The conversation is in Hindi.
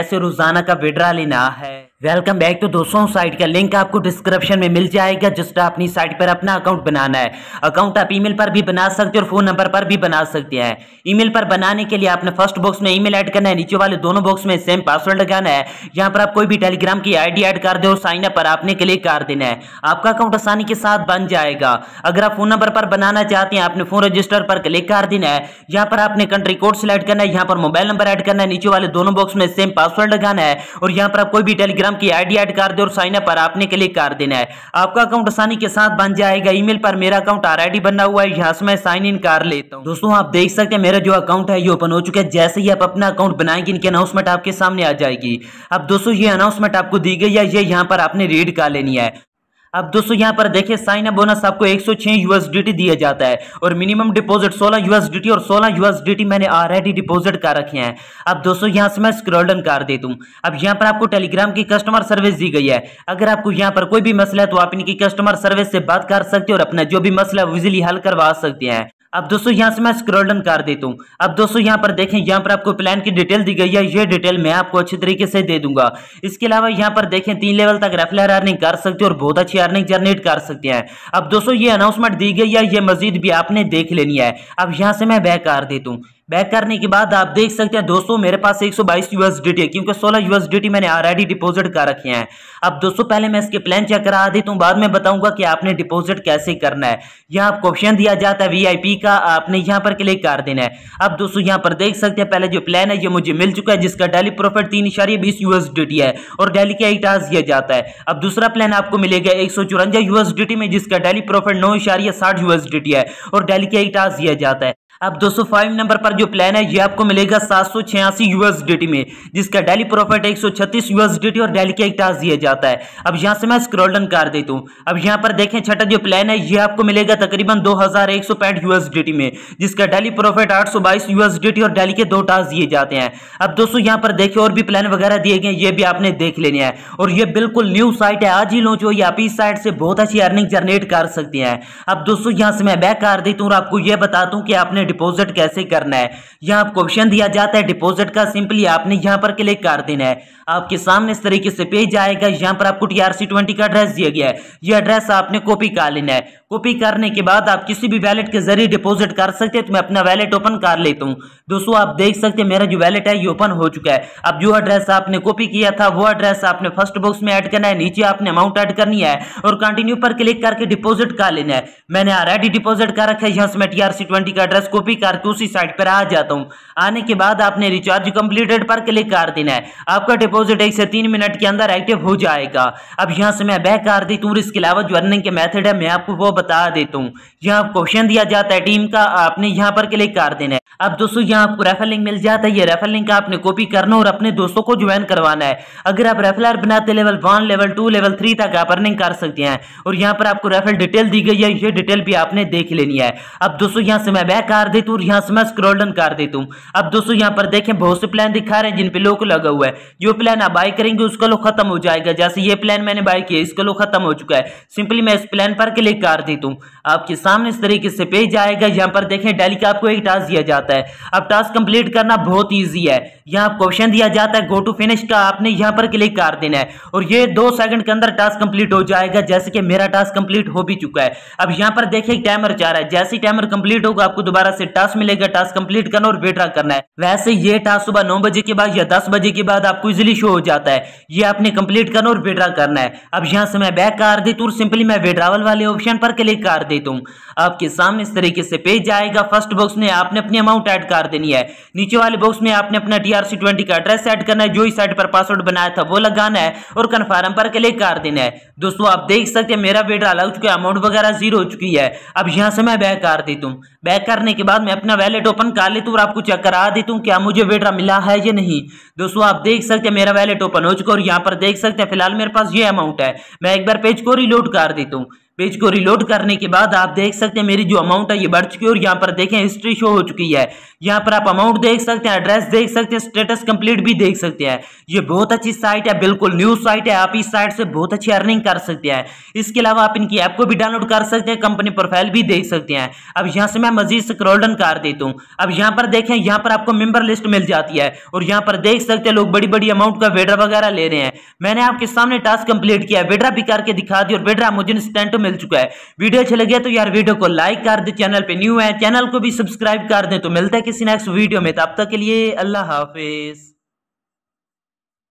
कैसे रोजाना का विड्रा लेना है वेलकम बैक तो दोस्तों साइट का लिंक आपको डिस्क्रिप्शन में मिल जाएगा जिस तरह अपनी साइट पर अपना अकाउंट बनाना है अकाउंट आप ईमेल पर भी बना सकते हैं और फोन नंबर पर भी बना सकते हैं ईमेल पर बनाने के लिए आपने फर्स्ट बॉक्स में ईमेल ऐड करना है नीचे वाले दोनों बॉक्स में सेम पासवर्ड लगाना है यहाँ पर आप कोई भी टेलीग्राम की आई ऐड कर दे और साइन अप पर आपने क्लिक कर देना है आपका अकाउंट आसानी के साथ बन जाएगा अगर आप फोन नंबर पर बनाना चाहते हैं आपने फोन रजिस्टर पर क्लिक कर देना है यहाँ पर आपने कंट्री कोड सेलेक्ट करना है यहाँ पर मोबाइल नंबर ऐड करना है नीचे वाले दोनों बॉक्स में सेम पासवर्ड लगाना है और यहाँ पर आप कोई भी टेलीग्राम टेलीग्राम की आईडी ऐड कर दे और साइन अप पर आपने क्लिक कर देना है आपका अकाउंट आसानी के साथ बन जाएगा ईमेल पर मेरा अकाउंट आर बना हुआ है यहाँ से मैं साइन इन कर लेता हूँ दोस्तों आप देख सकते हैं मेरा जो अकाउंट है ये ओपन हो चुका है जैसे ही आप अपना अकाउंट बनाएंगे इनकी अनाउंसमेंट आपके सामने आ जाएगी अब दोस्तों ये अनाउंसमेंट आपको दी गई है ये यहाँ पर आपने रीड कर लेनी है अब दोस्तों यहाँ पर देखिए साइन अप बोनस आपको 106 यूएसडीटी दिया जाता है और मिनिमम डिपॉजिट 16 यूएसडीटी और 16 यूएसडीटी मैंने ऑलरेडी डिपॉजिट कर रखे हैं अब दोस्तों यहाँ से मैं स्क्रॉल डाउन कर देता हूँ अब यहाँ पर आपको टेलीग्राम की कस्टमर सर्विस दी गई है अगर आपको यहाँ पर कोई भी मसला है तो आप इनकी कस्टमर सर्विस से बात कर सकते हैं और अपना जो भी मसला है वो इजिली हल करवा सकते हैं अब दोस्तों यहाँ से मैं स्क्रॉल डन कर देता हूँ अब दोस्तों यहाँ पर देखें यहाँ पर आपको प्लान की डिटेल दी गई है ये डिटेल मैं आपको अच्छे तरीके से दे दूंगा इसके अलावा यहाँ पर देखें तीन लेवल तक रेफलर अर्निंग कर सकते हैं और बहुत अच्छी अर्निंग जनरेट कर सकते हैं अब दोस्तों ये अनाउंसमेंट दी गई है ये मजीद भी आपने देख लेनी है अब यहाँ से मैं बैक कर देता हूँ बैक करने के बाद आप देख सकते हैं दोस्तों मेरे पास 122 यूएसडीटी है क्योंकि 16 यूएसडीटी मैंने ऑलरेडी डिपॉजिट कर रखे हैं अब दोस्तों पहले मैं इसके प्लान चेक करा देता हूँ बाद में बताऊंगा कि आपने डिपॉजिट कैसे करना है यहाँ आपको ऑप्शन दिया जाता है वीआईपी का आपने यहाँ पर क्लिक कर देना है अब दोस्तों यहाँ पर देख सकते हैं पहले जो प्लान है ये मुझे मिल चुका है जिसका डेली प्रॉफिट तीन इशारे बीस यूएसडीटी है और डेली के एक टास्क दिया जाता है अब दूसरा प्लान आपको मिलेगा एक सौ चौरंजा यूएसडीटी में जिसका डेली प्रॉफिट नौ इशारे साठ यूएसडीटी है और डेली के एक टास्क दिया जाता है अब 205 नंबर पर जो प्लान है ये आपको मिलेगा सात सौ छियासी यूएसडीटी में जिसका डेली प्रॉफिट एक सौ छत्तीस यूएसडीटी और डेली का एक टास्क दिया जाता है अब यहाँ से मैं स्क्रॉल डन कर देता हूँ अब यहाँ पर देखें छठा जो प्लान है ये आपको मिलेगा तकरीबन दो हजार एक सौ पैंठ यूएसडीटी में जिसका डेली प्रॉफिट आठ सौ बाईस यूएसडीटी और डेली के दो टास्क दिए जाते हैं अब दोस्तों यहाँ पर देखें और भी प्लान वगैरह दिए गए ये भी आपने देख लेने हैं और ये बिल्कुल न्यू साइट है आज ही लॉन्च हुई आप इस साइट से बहुत अच्छी अर्निंग जनरेट कर सकते हैं अब दोस्तों यहाँ से मैं बैक कर देता हूँ और आपको यह बताता हूँ कि आपने डिपॉजिट कैसे करना है यहाँ आपको ऑप्शन दिया जाता है डिपॉजिट का सिंपली आपने यहाँ पर क्लिक कर देना है आपके सामने इस तरीके से पेज आएगा यहाँ पर आपको टीआरसी ट्वेंटी का एड्रेस दिया गया है ये एड्रेस आपने कॉपी कर लेना है कॉपी करने के बाद आप किसी भी वैलेट के जरिए डिपॉजिट कर सकते हैं तो मैं अपना वैलेट ओपन कर लेता हूँ दोस्तों आप देख सकते हैं मेरा जो वैलेट है ये ओपन हो चुका है अब जो एड्रेस आपने कॉपी किया था वो एड्रेस आपने फर्स्ट बॉक्स में ऐड करना है नीचे आपने अमाउंट ऐड करनी है और कंटिन्यू पर क्लिक करके डिपॉजिट कर लेना है मैंने ऑलरेडी डिपॉजिट कर रखा है यहाँ से मैं टीआरसी ट्वेंटी का एड्रेस को कॉपी करके उसी साइट पर आ जाता हूँ आने के बाद आपने रिचार्ज कंप्लीटेड पर क्लिक कर देना है आपका डिपॉजिट एक से तीन मिनट के अंदर एक्टिव हो जाएगा अब यहाँ से मैं बह कर दी तू इसके अलावा जो अर्निंग के मैथड है मैं आपको वो बता देता हूँ यहाँ क्वेश्चन दिया जाता है टीम का आपने यहाँ पर क्लिक कर देना है अब दोस्तों यहाँ आपको रेफर लिंक मिल जाता है ये रेफर लिंक आपने कॉपी करना और अपने दोस्तों को ज्वाइन करवाना है अगर आप रेफलर बनाते level one level two level three तक आप अर्निंग कर सकते हैं और यहाँ पर आपको रेफर डिटेल दी गई है ये डिटेल भी आपने देख लेनी है अब दोस्तों यहाँ से मैं बैक कर देता हूँ यहाँ से मैं स्क्रॉल डन कर देता हूँ अब दोस्तों यहाँ पर देखें बहुत से प्लान दिखा रहे हैं जिन पे लोग लगा हुआ है जो प्लान आप बाई करेंगे उसका लोग खत्म हो जाएगा जैसे ये प्लान मैंने बाई किया इसका लोग खत्म हो चुका है सिंपली मैं इस प्लान पर क्लिक कर देता हूँ आपके सामने इस तरीके से पेज आएगा यहाँ पर देखें डेली का आपको एक टास्क दिया जाता है अब टास्क कंप्लीट करना बहुत ईजी है यहाँ आपको ऑप्शन दिया जाता है गो टू फिनिश का आपने यहाँ पर क्लिक कर देना है और ये दो सेकंड के अंदर टास्क कंप्लीट हो जाएगा जैसे कि मेरा टास्क कंप्लीट हो भी चुका है अब यहाँ पर देखें टाइमर चाह रहा है जैसे ही टाइमर कंप्लीट होगा आपको दोबारा दोबारा से टास्क मिलेगा टास्क कंप्लीट करना और बेटा करना है वैसे ये टास्क सुबह नौ बजे के बाद या दस बजे के बाद आपको इजिली शो हो जाता है ये आपने कंप्लीट करना और बेटा करना है अब यहाँ से मैं बैक कर देता हूँ सिंपली मैं विड्रावल वाले ऑप्शन पर क्लिक कर देता हूँ आपके सामने इस तरीके से पेज आएगा फर्स्ट बॉक्स में आपने अपनी अमाउंट ऐड कर देनी है नीचे वाले बॉक्स में आपने अपना टीआरसी ट्वेंटी का एड्रेस ऐड करना है जो इस साइट पर पासवर्ड बनाया था वो लगाना है और कन्फर्म पर क्लिक कर देना है दोस्तों आप देख सकते हैं मेरा विड्रा लग चुका है अमाउंट वगैरह जीरो हो चुकी है अब यहाँ से मैं बैक कर देता हूँ बैक करने के बाद मैं अपना वैलेट ओपन कर लेता हूँ और आपको चेक करा देता हूँ क्या मुझे वेड्रा मिला है या नहीं दोस्तों आप देख सकते हैं मेरा वैलेट ओपन हो चुका और यहाँ पर देख सकते हैं फिलहाल मेरे पास ये अमाउंट है मैं एक बार पेज को रिलोड कर देता हूँ पेज को रिलोड करने के बाद आप देख सकते हैं मेरी जो अमाउंट है ये बढ़ चुकी है और यहाँ पर देखें हिस्ट्री शो हो चुकी है यहाँ पर आप अमाउंट देख सकते हैं एड्रेस देख सकते हैं स्टेटस कंप्लीट भी देख सकते हैं ये बहुत अच्छी साइट है बिल्कुल न्यू साइट है आप इस साइट से बहुत अच्छी अर्निंग कर सकते हैं इसके अलावा आप इनकी ऐप को भी डाउनलोड कर सकते हैं कंपनी प्रोफाइल भी देख सकते हैं अब यहाँ से मैं मजीद स्क्रोल कर देता हूँ अब यहाँ पर देखें यहाँ पर आपको मेम्बर लिस्ट मिल जाती है और यहाँ पर देख सकते हैं लोग बड़ी बड़ी अमाउंट का वेड्रा वगैरह ले रहे हैं मैंने आपके सामने टास्क कंप्लीट किया वेड्रा भी करके दिखा दी और वेड्रा मुझे इंस्टेंट मिल चुका है वीडियो अच्छा लगे तो यार वीडियो को लाइक कर दे चैनल पे न्यू है चैनल को भी सब्सक्राइब कर दे तो मिलता है किसी नेक्स्ट वीडियो में तब तक के लिए अल्लाह हाफिज